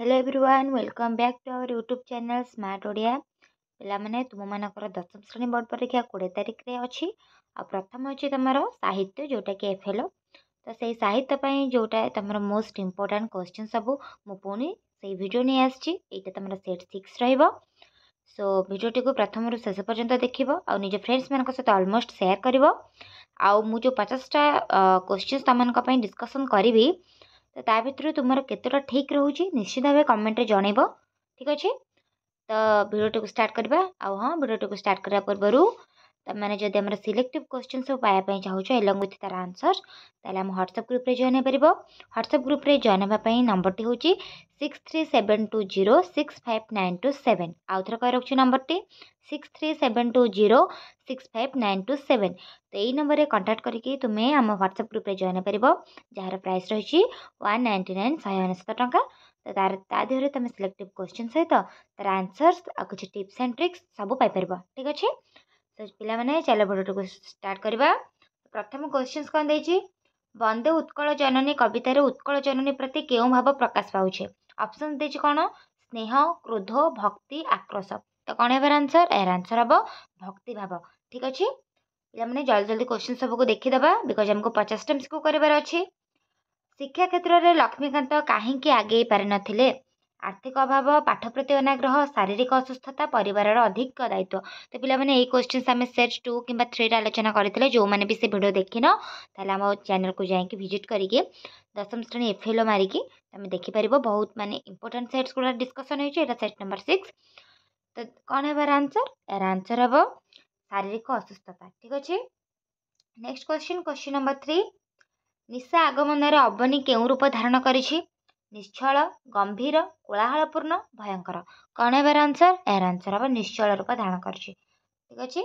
Hello everyone welcome back to our YouTube channel smart Odia ପିଲାମାନେ ତୁମମାନଙ୍କର ଦଶମ ଶ୍ରେଣୀ ବୋର୍ଡ଼ ପରୀକ୍ଷା କୋଡ଼ିଏ ତାରିଖରେ ଅଛି ଆଉ ପ୍ରଥମ ଅଛି ତୁମର ସାହିତ୍ୟ ଯେଉଁଟାକି ଏଫ୍ ଏଲ୍ ତ ସେଇ ସାହିତ୍ୟ ପାଇଁ ଯେଉଁଟା ତୁମର ମୋଷ୍ଟ ଇମ୍ପୋର୍ଟାଣ୍ଟ କ୍ୱେଶ୍ଚିନ୍ ସବୁ ମୁଁ ପୁଣି ସେଇ ଭିଡ଼ିଓ ନେଇ ଆସିଛି ଏଇଟା ତୁମର ସେଟ୍ ସିକ୍ସ ରହିବ ସୋ ଭିଡ଼ିଓଟିକୁ ପ୍ରଥମରୁ ଶେଷ ପର୍ଯ୍ୟନ୍ତ ଦେଖିବ ଆଉ ନିଜ ଫ୍ରେଣ୍ଡସ୍ମାନଙ୍କ ସହିତ ଅଲମୋଷ୍ଟ ସେୟାର କରିବ ଆଉ ମୁଁ ଯେଉଁ ପଚାଶଟା କ୍ୱେଶ୍ଚିନ୍ସ ତୁମମାନଙ୍କ ପାଇଁ ଡିସ୍କସନ୍ କରିବି ତ ତା ଭିତରୁ ତୁମର କେତେଟା ଠିକ୍ ରହୁଛି ନିଶ୍ଚିତ ଭାବେ କମେଣ୍ଟରେ ଜଣାଇବ ଠିକ୍ ଅଛି ତ ଭିଡ଼ିଓଟିକୁ ଷ୍ଟାର୍ଟ କରିବା ଆଉ ହଁ ଭିଡ଼ିଓଟିକୁ ଷ୍ଟାର୍ଟ କରିବା ପୂର୍ବରୁ तुमने जदि आम सिलेक्टिव क्वेश्चन सब पाया चाहूँ एलंग विथ तार आंसर तेल आम ह्वाट्सअप ग्रुप्रे जॉन हो ह्वाट्सअप ग्रुप्रे जॉन होगापी नंबर टी हूँ six three seven two zero six five nine two seven आउ थे कह रखी नंबर टी six three seven two zero six five nine two seven तो यही नंबर में कंटाक्ट करके तुम्हें आम ह्वाट्सअप ग्रुप्रे जॉन हो जार प्राइस रही वा नाइंटी नाइन शहे अनशत तो तार देहर तुम सिलेक्टिव क्वेश्चन सहित तार आंसर्स आ कि टिप्स एंड ट्रिक्स सब पाइपर ठीक अच्छे ତ ପିଲାମାନେ ଚାଲ ଭିଡ଼ିଓଟିକୁ ଷ୍ଟାର୍ଟ କରିବା ପ୍ରଥମ କ୍ୱେଶ୍ଚିନ୍ସ କ'ଣ ଦେଇଛି ବନ୍ଦେ ଉତ୍କଳ ଜନନୀ କବିତାରେ ଉତ୍କଳ ଜନନୀ ପ୍ରତି କେଉଁ ଭାବ ପ୍ରକାଶ ପାଉଛି ଅପସନ୍ ଦେଇଛି କ'ଣ ସ୍ନେହ କ୍ରୋଧ ଭକ୍ତି ଆକ୍ରୋଶ ତ କ'ଣ ହେବାର ଆନ୍ସର ଏହାର ଆନ୍ସର ହେବ ଭକ୍ତିଭାବ ଠିକ୍ ଅଛି ପିଲାମାନେ ଜଲ୍ଦି ଜଲ୍ଦି କ୍ୱେଶ୍ଚିନ୍ ସବୁକୁ ଦେଖିଦେବା ବିକଜ୍ ଆମକୁ ପଚାଶ ଟାଇମ୍ସକୁ କରିବାର ଅଛି ଶିକ୍ଷା କ୍ଷେତ୍ରରେ ଲକ୍ଷ୍ମୀକାନ୍ତ କାହିଁକି ଆଗେଇ ପାରିନଥିଲେ आर्थिक अभाव पाठ प्रति अनाग्रह शारीरिक असुस्थता पर अधिक दायित्व तो पाने क्वेश्चन आम सेट टू कि थ्री आलोचना करते जो मैंने भी से भिड देखन तेल चेल को जाकि भिजिट करके दशम श्रेणी एफ एल ओ मारिक तुम देखिपर बहुत मानते इंपोर्टां सेट्स गुड़ा डिस्कसन होता सेट नंबर सिक्स तो कौन है आंसर यार आंसर हम शारीरिक असुस्थता ठीक अच्छे next question question number three निशा आगमन अवनी के रूप धारण करी ନିଶ୍ଚଳ ଗମ୍ଭୀର କୋଳାହଳପୂର୍ଣ୍ଣ ଭୟଙ୍କର କ'ଣ ହେବାର ଆନ୍ସର ଏହାର ଆନ୍ସର ହେବ ନିଶ୍ଚଳ ରୂପ ଧାରଣ କରିଛି ଠିକ୍ ଅଛି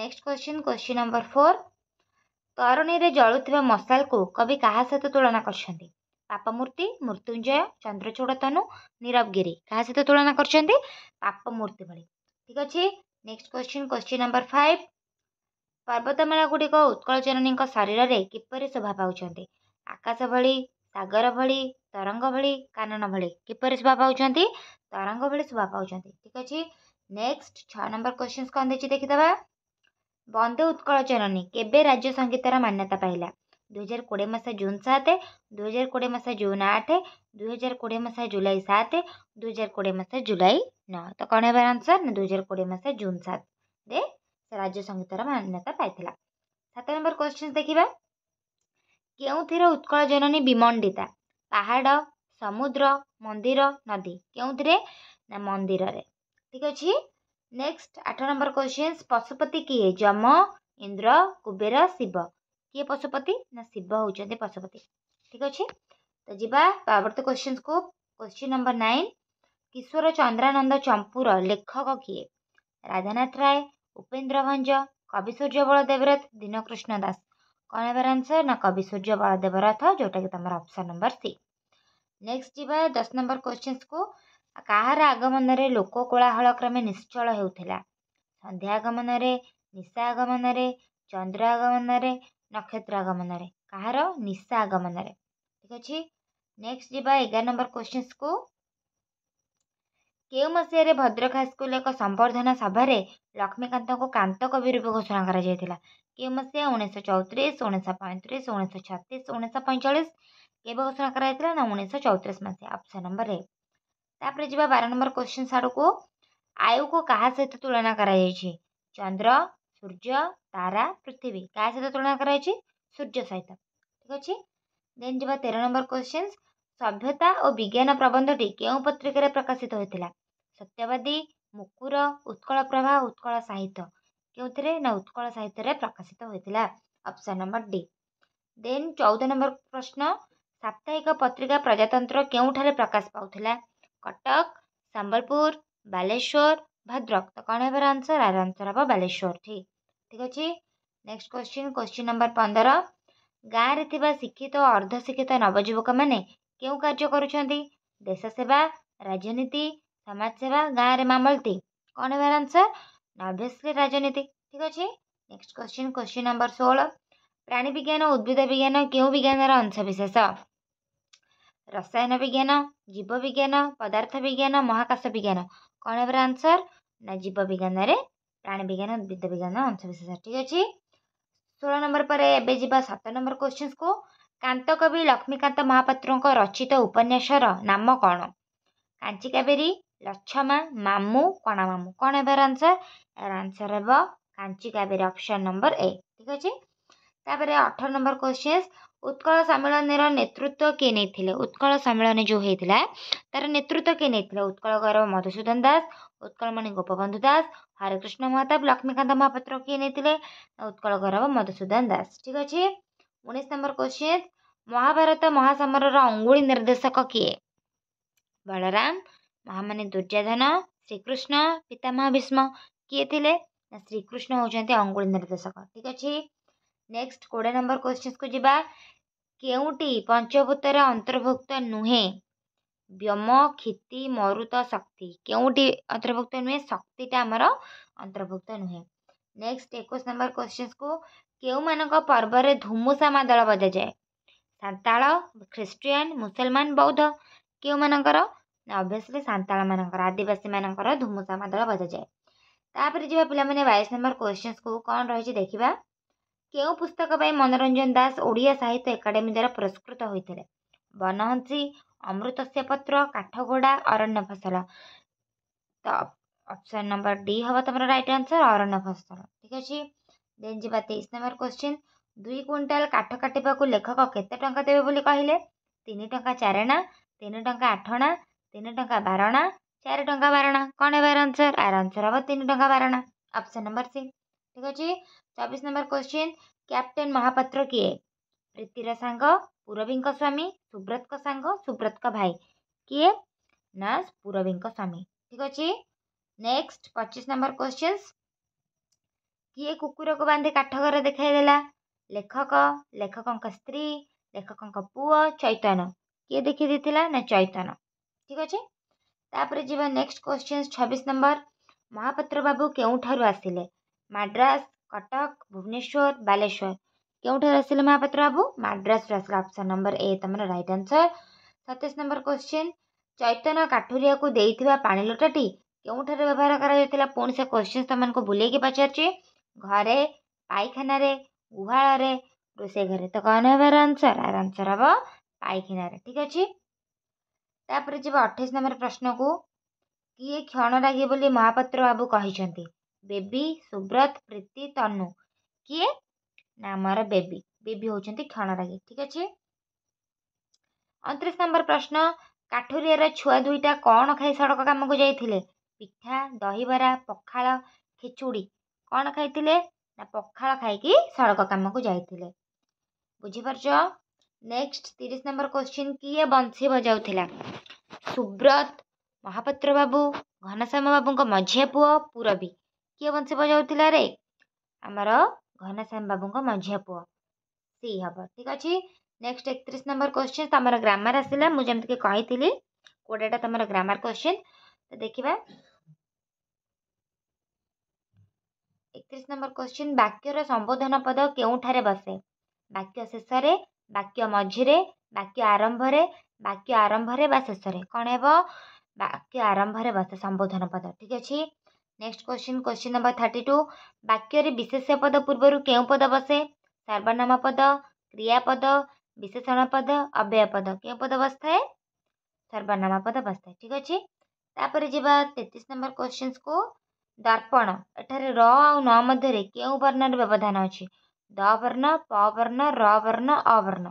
next question question number four ତରୁଣୀରେ ଜଳୁଥିବା ମଶାଲକୁ କବି କାହା ସହିତ ତୁଳନା କରିଛନ୍ତି ପାପମୂର୍ତ୍ତି ମୃତ୍ୟୁଞ୍ଜୟ ଚନ୍ଦ୍ରଚୂଡ଼ତନୁ ନିରବଗିରି କାହା ସହିତ ତୁଳନା କରିଛନ୍ତି ପାପମୂର୍ତ୍ତି ଭଳି ଠିକ୍ ଅଛି next question question number five ଗୁଡ଼ିକ ଉତ୍କଳ ଜନନୀଙ୍କ ଶରୀରରେ କିପରି ଶୋଭା ପାଉଛନ୍ତି ଆକାଶ ଭଳି ସାଗର ଭଳି तरंग भली कानन भली किपर शुभा पाँच तरंग भली शुभा पाँच ठीक अच्छे नेक्स्ट छ नंबर क्वेश्चन कौन देखिए देखीद बंदे उत्कल चरणी केवे राज्य संगीतर मान्यता पाला दुईार कोड़े मसा जून सात दुईार मसा जून आठ दुईार कोड़े मसा जुलाई सात दुईार कोड़े मसा जुलाई नौ तो कौन है आंसर ना दुईार कोड़े मसा जून सात दे राज्य संगीतर मान्यता पाई सात नंबर क्वेश्चन देखा क्यों थी उत्कल जननी विमंडिता ପାହାଡ଼ ସମୁଦ୍ର ମନ୍ଦିର ନଦୀ କେଉଁଥିରେ ନା ମନ୍ଦିରରେ ଠିକ୍ ଅଛି ନେକ୍ସଟ ଆଠ ନମ୍ବର କ୍ୱେଶ୍ଚିନ୍ସ ପଶୁପତି କିଏ ଯମ ଇନ୍ଦ୍ର କୁବେର ଶିବ କିଏ ପଶୁପତି ନା ଶିବ ହେଉଛନ୍ତି ପଶୁପତି ଠିକ୍ ଅଛି ତ ଯିବା ପରବର୍ତ୍ତୀ କ୍ୱେଶ୍ଚିନ୍ସକୁ question number nine Kishore Chandrananda ଚମ୍ପୁର ଲେଖକ କିଏ ରାଧାନାଥ ରାୟ ଉପେନ୍ଦ୍ର ଭଞ୍ଜ କବି ସୂର୍ଯ୍ୟ ବଳଦେବରଥ ଦୀନକୃଷ୍ଣ ଦାସ କ'ଣ ହେବାର ଆନ୍ସର ନା କବି ସୂର୍ଯ୍ୟ ବଳଦେବ ରଥ ଯେଉଁଟାକି ତୁମର ଅପସନ୍ ନମ୍ବର ସି ନେକ୍ସଟ ଯିବା ଦଶ ନମ୍ବର କୋଶ୍ଚିନ୍ସକୁ କାହାର ଆଗମନରେ ଲୋକ କୋଳାହଳ କ୍ରମେ ନିଶ୍ଚଳ ହେଉଥିଲା ସନ୍ଧ୍ୟା ଆଗମନରେ ନିଶା ଆଗମନରେ ଚନ୍ଦ୍ର ଆଗମନରେ ନକ୍ଷତ୍ର ଆଗମନରେ କାହାର ନିଶା ଆଗମନରେ ଠିକ୍ ଅଛି ନେକ୍ସଟ ଯିବା ଏଗାର ନମ୍ବର କୋଶ୍ଚିନ୍ସକୁ କେଉଁ ମସିହାରେ ଭଦ୍ରକ ହାଇସ୍କୁଲରେ ଏକ ସମ୍ବର୍ଦ୍ଧନା ସଭାରେ ଲକ୍ଷ୍ମୀକାନ୍ତଙ୍କୁ କାନ୍ତ କବି ରୂପେ ଘୋଷଣା କରାଯାଇଥିଲା କେଉଁ ମସିହା ଉଣେଇଶହ ଚଉତିରିଶ ଉଣେଇଶହ ପଇଁତିରିଶ ଉଣେଇଶହ ଛତିଶ ଉଣେଇଶହ ପଇଁଚାଳିଶ କେବେ ଘୋଷଣା କରାଯାଇଥିଲା ନା ଉଣେଇଶହ ଚଉତିରିଶ ମସିହା ଅପସନ୍ ନମ୍ବର ଏ ତାପରେ ଯିବା ବାର ନମ୍ବର କ୍ୱେଶ୍ଚିନ୍ସ ଆଡ଼କୁ ଆୟୁକୁ କାହା ସହିତ ତୁଳନା କରାଯାଇଛି ଚନ୍ଦ୍ର ସୂର୍ଯ୍ୟ ତାରା ପୃଥିବୀ କାହା ସହିତ ତୁଳନା କରାଯାଇଛି ସୂର୍ଯ୍ୟ ସହିତ ଠିକ୍ ଅଛି ଦେନ୍ ଯିବା ତେର ନମ୍ବର କ୍ୱେଶ୍ଚିନ୍ସ ସଭ୍ୟତା ଓ ବିଜ୍ଞାନ ପ୍ରବନ୍ଧଟି କେଉଁ ପତ୍ରିକାରେ ପ୍ରକାଶିତ ହୋଇଥିଲା ସତ୍ୟବାଦୀ ମୁକୁର ଉତ୍କଳପ୍ରଭା ଉତ୍କଳ ସାହିତ୍ୟ କେଉଁଥିରେ ନା ଉତ୍କଳ ସାହିତ୍ୟରେ ପ୍ରକାଶିତ ହୋଇଥିଲା ଅପସନ୍ ନମ୍ବର ଡି ଦେନ୍ ଚଉଦ ନମ୍ବର ପ୍ରଶ୍ନ ସାପ୍ତାହିକ ପତ୍ରିକା ପ୍ରଜାତନ୍ତ୍ର କେଉଁଠାରେ ପ୍ରକାଶ ପାଉଥିଲା କଟକ ସମ୍ବଲପୁର ବାଲେଶ୍ୱର ଭଦ୍ରକ ତ କ'ଣ ହେବାର ଆନ୍ସର୍ ଆର ଆନ୍ସର୍ ହେବ ବାଲେଶ୍ୱର ଠିକ୍ ଠିକ୍ ଅଛି ନେକ୍ସଟ୍ କୋଶ୍ଚିନ୍ କୋଶ୍ଚିନ୍ ନମ୍ବର ପନ୍ଦର ଗାଁରେ ଥିବା ଶିକ୍ଷିତ ଓ ଅର୍ଦ୍ଧଶିକ୍ଷିତ ନବଯୁବକମାନେ କେଉଁ କାର୍ଯ୍ୟ କରୁଛନ୍ତି ଦେଶ ସେବା ରାଜନୀତି ସମାଜସେବା ଗାଁରେ ମାମଲତି କ'ଣ ହେବାର ଆନ୍ସର ନଭିୟସ୍ଲି ରାଜନୀତି ଠିକ୍ ଅଛି ନେକ୍ସଟ କ୍ୱେଶ୍ଚିନ୍ କ୍ୱେଶ୍ଚିନ୍ ନମ୍ବର ଷୋହଳ ପ୍ରାଣୀ ବିଜ୍ଞାନ ଉଦ୍ଭିଦ ବିଜ୍ଞାନ କେଉଁ ବିଜ୍ଞାନର ଅଂଶବିଶେଷ ରସାୟନ ବିଜ୍ଞାନ ଜୀବ ବିଜ୍ଞାନ ପଦାର୍ଥ ବିଜ୍ଞାନ ମହାକାଶ ବିଜ୍ଞାନ କ'ଣ ହେବାର ଆନ୍ସର ନା ଜୀବ ବିଜ୍ଞାନରେ ପ୍ରାଣୀ ବିଜ୍ଞାନ ଉଦ୍ଭିଦ ବିଜ୍ଞାନ ଅଂଶବିଶେଷ ଠିକ୍ ଅଛି ଷୋହଳ ନମ୍ବର ପରେ ଏବେ ଯିବା ସାତ ନମ୍ବର କ୍ୱେଶ୍ଚିନ୍ସକୁ କାନ୍ତକବି ଲକ୍ଷ୍ମୀକାନ୍ତ ମହାପାତ୍ରଙ୍କ ରଚିତ ଉପନ୍ୟାସର ନାମ କ'ଣ କାଞ୍ଚି Kaveri Lakshman, Mammu, Kona Mammu. Kona ever answer? Our answer above. Kanchi Kabir option number A. ठीक अछि ताबरे 18 नंबर क्वेश्चन उत्कल सम्मेलन नेतृत्व के नेथिले उत्कल सम्मेलन जो हेतिला तार नेतृत्व के नेथिले उत्कल गौरव मधुसूदन दास उत्कलमणि गोपबंधु दास हरेकृष्ण महताब लक्ष्मीकांत महापात्र के नेथिले उत्कल गौरव मधुसूदन दास ठीक अछि 19 नंबर क्वेश्चन महाभारत महासमर रो निर्देशक किए बलराम महामान दुर्जाधन श्रीकृष्ण पितामह भीष्म किए थे श्रीकृष्ण हूँ अंगु निर्देशक ठीक अच्छे नेक्स्ट कोड़े नंबर क्वेश्चन को जीवा के पंचभूतर अंतर्भुक्त नुहे व्योम क्षति मरुत शक्ति के अंतर्भुक्त नुहे शक्ति आमर अंतर्भुक्त नुहे नेक्स्ट एक नंबर क्वेश्चन को क्यों मान पर्व धूमुसा दल बजा जाए सांताल ख्रीस्टियान मुसलमान बौद्ध क्यों मानकर ଅବଭିୟସଲି ସାନ୍ତାଳମାନଙ୍କର ଆଦିବାସୀମାନଙ୍କର ଧୁମୁସା ମାଦଳ ବଜାଯାଏ ତାପରେ ଯିବା ପିଲାମାନେ ବାଇଶ ନମ୍ବର କୋଶ୍ଚିନ୍ସକୁ କ'ଣ ରହିଛି ଦେଖିବା କେଉଁ ପୁସ୍ତକ ପାଇଁ ମନୋରଞ୍ଜନ ଦାସ ଓଡ଼ିଆ ସାହିତ୍ୟ ଏକାଡେମୀ ଦ୍ୱାରା ପୁରସ୍କୃତ ହୋଇଥିଲେ ବନହଂସୀ ଅମୃତସ୍ୟ ପତ୍ର କାଠଘୋଡ଼ା ଅରଣ୍ୟ ଫସଲ ତ ଅପସନ୍ ନମ୍ବର ଡି ହେବ ତୁମର ରାଇଟ୍ ଆନ୍ସର୍ ଅରଣ୍ୟ ଫସଲ ଠିକ୍ ଅଛି ଦେନ ଯିବା ତେଇଶ ନମ୍ବର କୋଶ୍ଚିନ୍ ଦୁଇ କୁଇଣ୍ଟାଲ କାଠ କାଟିବାକୁ ଲେଖକ କେତେ ଟଙ୍କା ଦେବେ ବୋଲି କହିଲେ ତିନି ଟଙ୍କା ଚାରି ଅଣା ତିନି ଟଙ୍କା ଆଠ ଅଣା ତିନି ଟଙ୍କା ବାରଣା ଚାରି ଟଙ୍କା ବାରଣା କ'ଣ ହେବ ଆର ଆନ୍ସର୍ ଆର ଆନ୍ସର୍ ହେବ ତିନି ଟଙ୍କା ବାରଣା ଅପସନ୍ ନମ୍ବର ସି ଠିକ୍ ଅଛି ଚବିଶ ନମ୍ବର କ୍ୱେଶ୍ଚିନ୍ କ୍ୟାପ୍ଟେନ୍ ମହାପାତ୍ର କିଏ ପ୍ରୀତିର ସାଙ୍ଗ ପୂରବୀଙ୍କ ସ୍ୱାମୀ ସୁବ୍ରତଙ୍କ ସାଙ୍ଗ ସୁବ୍ରତଙ୍କ ଭାଇ କିଏ ନା ପୂରବୀଙ୍କ ସ୍ୱାମୀ ଠିକ୍ ଅଛି ନେକ୍ସଟ ପଚିଶ ନମ୍ବର କ୍ୱେଶ୍ଚିନ୍ସ କିଏ କୁକୁରକୁ ବାନ୍ଧି କାଠଘରେ ଦେଖାଇଦେଲା ଲେଖକ ଲେଖକଙ୍କ ସ୍ତ୍ରୀ ଲେଖକଙ୍କ ପୁଅ ଚୈତନ କିଏ ଦେଖିଦେଇଥିଲା ନା ଚୈତନ ଠିକ୍ ଅଛି ତା'ପରେ ଯିବା ନେକ୍ସଟ୍ କୋଶ୍ଚିନ୍ ଛବିଶ ନମ୍ବର ମହାପାତ୍ର ବାବୁ କେଉଁଠାରୁ ଆସିଲେ ମାଡ୍ରାସ କଟକ ଭୁବନେଶ୍ୱର ବାଲେଶ୍ୱର କେଉଁଠାରୁ ଆସିଲେ ମହାପାତ୍ର ବାବୁ ମାଡ୍ରାସରୁ ଆସିଲେ ଅପସନ୍ ନମ୍ବର ଏ ତମର ରାଇଟ୍ ଆନ୍ସର୍ ସତେଇଶ ନମ୍ବର କୋଶ୍ଚିନ୍ ଚୈତନ କାଠୁରିଆକୁ ଦେଇଥିବା ପାଣି ଲୋଟାଟି କେଉଁଠାରେ ବ୍ୟବହାର କରାଯାଇଥିଲା ପୁଣି ସେ କୋଶ୍ଚିନ୍ ତୁମମାନଙ୍କୁ ବୁଲେଇକି ପଚାରୁଛି ଘରେ ପାଇଖାନାରେ ଗୁହାଳରେ ରୋଷେଇ ଘରେ ତ କ'ଣ ହେବାର ଆନ୍ସର୍ ଆର ଆନ୍ସର୍ ହେବ ପାଇଖାନାରେ ଠିକ୍ ଅଛି ତା'ପରେ ଯିବା ଅଠେଇଶ ନମ୍ବର ପ୍ରଶ୍ନକୁ କିଏ କ୍ଷଣରାଗି ବୋଲି ମହାପାତ୍ର ବାବୁ କହିଛନ୍ତି ବେବି ସୁବ୍ରତ ପ୍ରୀତି ତନୁ କିଏ ନା ଆମର ବେବି ବେବି ହେଉଛନ୍ତି କ୍ଷଣରାଗି ଠିକ୍ ଅଛି ଅଣତିରିଶ ନମ୍ବର ପ୍ରଶ୍ନ କାଠୁରିଆର ଛୁଆ ଦୁଇଟା କ'ଣ ଖାଇ ସଡ଼କ କାମକୁ ଯାଇଥିଲେ ପିଠା ଦହିବରା ପଖାଳ ଖିଚୁଡ଼ି କ'ଣ ଖାଇଥିଲେ ନା ପଖାଳ ଖାଇକି ସଡ଼କ କାମକୁ ଯାଇଥିଲେ ବୁଝିପାରୁଛ नेक्स्ट तीस नंबर क्वेश्चन किए बंशी बजाऊला सुब्रत महापात्र बाबू घनश्याम बाबू मझिया पु पूरबी किए बंशी बजाऊला आमर घनश्याम बाबू मझिया पु सी हम ठीक अच्छे नेक्स्ट एक नंबर क्वेश्चन तुम ग्रामर आसला मुझे कही कौटा तुम ग्रामर क्वेश्चन तो देखा एक नंबर क्वेश्चन वाक्यर संबोधन पद के बसे वाक्य शेष ବାକ୍ୟ ମଝିରେ ବାକ୍ୟ ଆରମ୍ଭରେ ବାକ୍ୟ ଆରମ୍ଭରେ ବା ଶେଷରେ କ'ଣ ହେବ ବାକ୍ୟ ଆରମ୍ଭରେ ବସେ ସମ୍ବୋଧନ ପଦ ଠିକ୍ ଅଛି next question question number thirty two ବାକ୍ୟରେ ବିଶେଷ୍ୟ ପଦ ପୂର୍ବରୁ କେଉଁ ପଦ ବସେ ସର୍ବନାମ ପଦ କ୍ରିୟାପଦ ବିଶେଷଣ ପଦ ଅବ୍ୟୟ ପଦ କେଉଁ ପଦ ବସିଥାଏ ସର୍ବନାମ ପଦ ବସିଥାଏ ଠିକ୍ ଅଛି ତାପରେ ଯିବା ତେତିଶ ନମ୍ବର କ୍ୱେଶ୍ଚିନ୍ସକୁ ଦର୍ପଣ ଏଠାରେ ର ଆଉ ନ ମଧ୍ୟରେ କେଉଁ ବର୍ଣ୍ଣର ବ୍ୟବଧାନ ଅଛି దావరణ పావరణ రావరణ ఆవరణ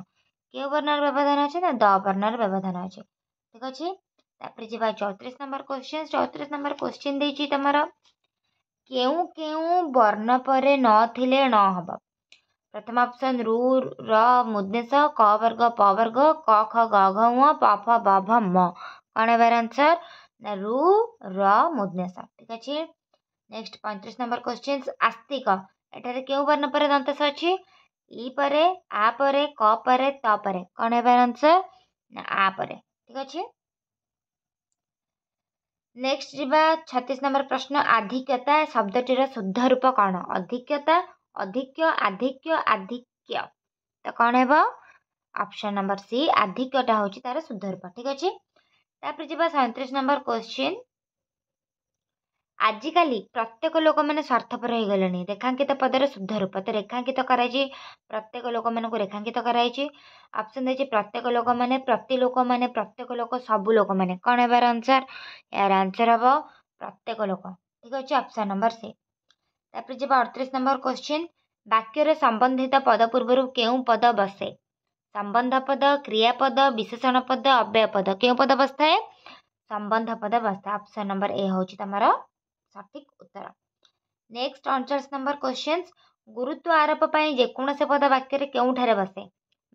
કેવા વર્ણના વ્યવધાના છે ને દા વર્ણના વ્યવધાના છે ઠીક છે આપણે જેવા ચોત્રીસ નંબર ક્વેશ્ચન ચોત્રીસ નંબર ક્વેશ્ચન ଦେଇଛି તમારા କେଉଁ କେଉଁ ବର୍ଣ୍ଣ ପରେ ନ ଥିଲେ ଣ ହେବ ପ୍ରଥମ ଅପସନ୍ ରୁ ର ମୁଦ୍ନେଶ କ ବର୍ଗ ପ ବର୍ଗ କ ଖ ଗ ଘ ମ ପ ଫ ବ ଭ ମ କ'ଣ ହେବାର ଆନ୍ସର ନା ରୁ ର ମୁଦ୍ନେଶ ઠીક ଅଛି નેક્સ્ટ પાંત્રીસ નંબર ક્વેશ્ચન આસ્તિક ଏଠାରେ କେଉଁ ବର୍ଣ୍ଣ ପରେ ଦନ୍ତସ ଅଛି ଇ ପରେ ଆ ପରେ କ ପରେ ତ ପରେ କ'ଣ ହେବାର ଆନ୍ସର ନା ଆ ପରେ ଠିକ ଅଛି ନେକ୍ସଟ ଯିବା ଛତିଶ ନମ୍ବର ପ୍ରଶ୍ନ ଆଧିକ୍ୟତା ଶବ୍ଦଟିର ଶୁଦ୍ଧ ରୂପ କ'ଣ ଅଧିକ୍ୟତା ଅଧିକ୍ୟ ଆଧିକ୍ୟ ଆଧିକ୍ୟ ତ କ'ଣ ହେବ ଅପସନ୍ ନମ୍ବର ସି ଆଧିକ୍ୟଟା ହେଉଛି ତା'ର ଶୁଦ୍ଧ ରୂପ ଠିକ ଅଛି ତାପରେ ଯିବା ସଇଁତିରିଶ ନମ୍ବର କୋଶ୍ଚିନ୍ आजिकल प्रत्येक लोक मैंने स्वार्थपर हो गले रेखांकित तो पदर शुद्ध रूप तो रेखांकित तो प्रत्येक लोक मान रेखांकित करसन कराई देखिए प्रत्येक लोक मैंने प्रति लोक मैंने प्रत्येक लोक सब लोक मैंने कौन हमार आंसर यार आंसर हम प्रत्येक लोक ठीक अच्छे अपसन नंबर से तापर जब अड़तीस नंबर क्वेश्चन वाक्य संबंधित पद पूर्व क्यों बसे संबंध पद क्रियापद विशेषण पद अव्यय पद क्यों पद बस थाए संबंध पद बस था अपसन नंबर ए हूँ तुम्हारा ସଠିକ୍ ଉତ୍ତର ନେକ୍ସଟ ଅଣଚାଳିଶ ନମ୍ବର କ୍ୱେଶ୍ଚିନ୍ସ ଗୁରୁତ୍ୱ ଆରୋପ ପାଇଁ ଯେକୌଣସି ପଦ ବାକ୍ୟରେ କେଉଁଠାରେ ବସେ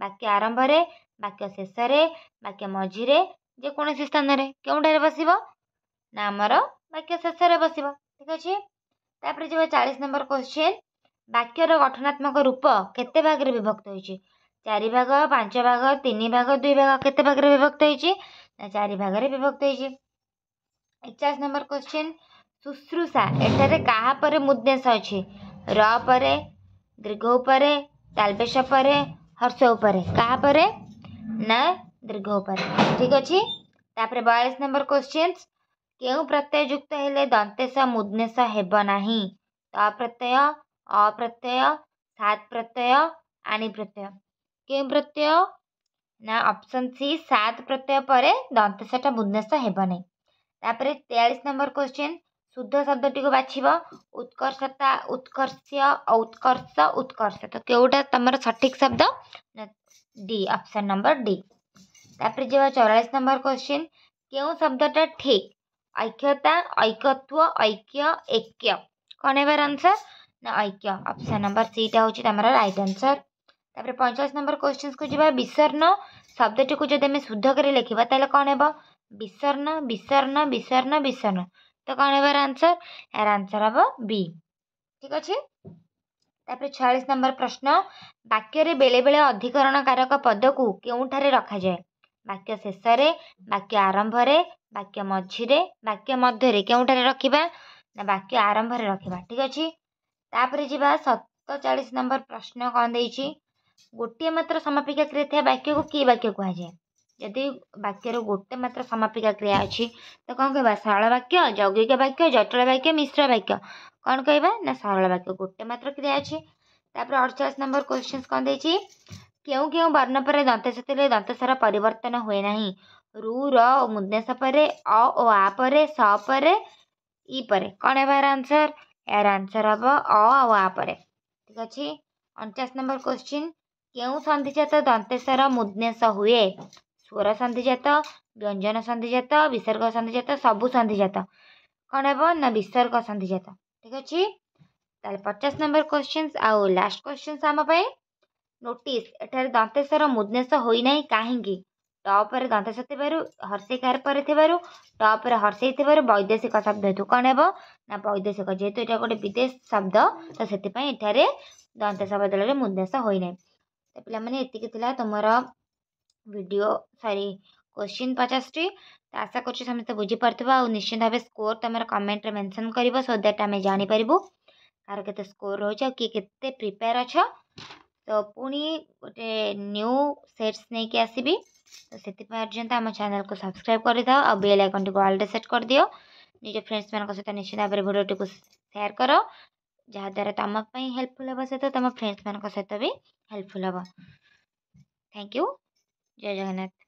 ବାକ୍ୟ ଆରମ୍ଭରେ ବାକ୍ୟ ଶେଷରେ ବାକ୍ୟ ମଝିରେ ଯେକୌଣସି ସ୍ଥାନରେ କେଉଁଠାରେ ବସିବ ନା ଆମର ବାକ୍ୟ ଶେଷରେ ବସିବ ଠିକ୍ ଅଛି ତାପରେ ଯିବ ଚାଳିଶ ନମ୍ବର କ୍ୱେଶ୍ଚିନ୍ ବାକ୍ୟର ଗଠନାତ୍ମକ ରୂପ କେତେ ଭାଗରେ ବିଭକ୍ତ ହୋଇଛି ଚାରି ଭାଗ ପାଞ୍ଚ ଭାଗ ତିନି ଭାଗ ଦୁଇ ଭାଗ କେତେ ଭାଗରେ ବିଭକ୍ତ ହୋଇଛି ନା ଚାରି ଭାଗରେ ବିଭକ୍ତ ହୋଇଛି ଏକଚାଳିଶ ନମ୍ବର କ୍ୱେଶ୍ଚିନ୍ शुश्रूषा एटर का मुद्देश अच्छे र पर दीर्घ तालबेश हर्ष उपर का दीर्घ पर ठीक अच्छे तापर बयास नंबर क्वेश्चन क्यों प्रत्यय युक्त हेले दंतेश मुद्नेश होबना त प्रत्यय अप्रत्यय सात प्रत्यय आनी प्रत्यय क्यों प्रत्यय ना ऑप्शन सी सात प्रत्यय पर दंतेशा मुद्नेश होबना तेयास नंबर क्वेश्चन शुद्ध शब्द टी बाछ उत्कर्षता उत्कर्ष उत्कर्ष उत्कर्ष तो कौटा तुम सठिक शब्द डी ऑप्शन नंबर डी ताप जी चौरास नंबर क्वेश्चन क्यों शब्दा ठीक ऐक्यता ऐकत्व ऐक्य ऐक्य कौन एवर आंसर ना ऐक्य ऑप्शन नंबर सीटा हो तुम रईट आंसर तापर पैंचाश नंबर क्वेश्चन को जी विसर्ण शब्द टी जब शुद्ध कर लिखा तेल कौन है विसर्ण विसर्ण विसर्ण विसर्ण ତ କ'ଣ ହେବ ଆନ୍ସର୍ ଏହାର ଆନ୍ସର୍ ହେବ ବି ଠିକ୍ ଅଛି ତାପରେ ଛୟାଳିଶ ନମ୍ବର ପ୍ରଶ୍ନ ବାକ୍ୟରେ ବେଳେବେଳେ ଅଧିକରଣକାରକ ପଦକୁ କେଉଁଠାରେ ରଖାଯାଏ ବାକ୍ୟ ଶେଷରେ ବାକ୍ୟ ଆରମ୍ଭରେ ବାକ୍ୟ ମଝିରେ ବାକ୍ୟ ମଧ୍ୟରେ କେଉଁଠାରେ ରଖିବା ନା ବାକ୍ୟ ଆରମ୍ଭରେ ରଖିବା ଠିକ୍ ଅଛି ତାପରେ ଯିବା ସତଚାଳିଶ ନମ୍ବର ପ୍ରଶ୍ନ କ'ଣ ଦେଇଛି ଗୋଟିଏ ମାତ୍ର ସମାପିକା କ୍ରିୟା ଥିବା ବାକ୍ୟକୁ କି ବାକ୍ୟ କୁହାଯାଏ यदि वाक्य गोटे मात्र समापिका क्रिया अच्छी तो कौन कह सरल वाक्य जौगिक वाक्य जटिल वाक्य मिश्र वाक्य कौन कह सरल वाक्य गोटे मात्र क्रिया अच्छी तापर अड़चाश नंबर क्वेश्चन कौन दे क्यों क्यों वर्ण पर दंतस दंतसार पर हुए ना रु रुदेश पर अ ओ आ पर स पर इे कौन है आंसर यार आंसर हम अरे ठीक अच्छे अणचाश नंबर क्वेश्चन क्यों संधिजात दंतेसर मुद्नेश हुए स्वर सन्धिजात व्यंजन सन्धिजात विसर्ग सन्धिजात सब सन्धिजात कौन हे ना विसर्ग सन्धिजात ठीक अच्छे पचास नंबर क्वेश्चन आउ लास्ट क्वेश्चन आमपाई नोटिस एटार दंतेश्वर मुदनेश होना कहीं टप्रे दंतेश थर्षिकार पर टप्रे हर्ष वैदेशिक शब्द हेतु कौन हे ना वैदेशिक जेहतु यहाँ गोटे विदेश शब्द तो से दंतेश बदल में मुदनेश होना पे ये तुम्हारा ভিডিও সারি কোশ্চেন 50 টি তা আশা করছ আমি তো বুঝি পারতেবা আর নিশ্চিন্তে ভাবে স্কোর তমারা কমেন্ট রে মেনশন করিব সদেটা আমি জানি পারিবো কার কত স্কোর রহছে আর কি কতে প্রিপেয়ার আছো তো পূণি ওতে নিউ সেটস নেকি আসিবি তো সেটি পর্যন্ত আমা চ্যানেল কো সাবস্ক্রাইব করি থাও আর বেল আইকন টিকে অলরেট সেট কর দিও নিজো ফ্রেন্ডস মেনকো সৈতে নিশ্চিন্তা পারে ভিডিওটিকে শেয়ার করো যাহা দারে তমাক পই হেল্পফুল হব সৈতে তমা ফ্রেন্ডস মেনকো সৈতে বি হেল্পফুল হব থ্যাঙ্ক ইউ जय जगन्नाथ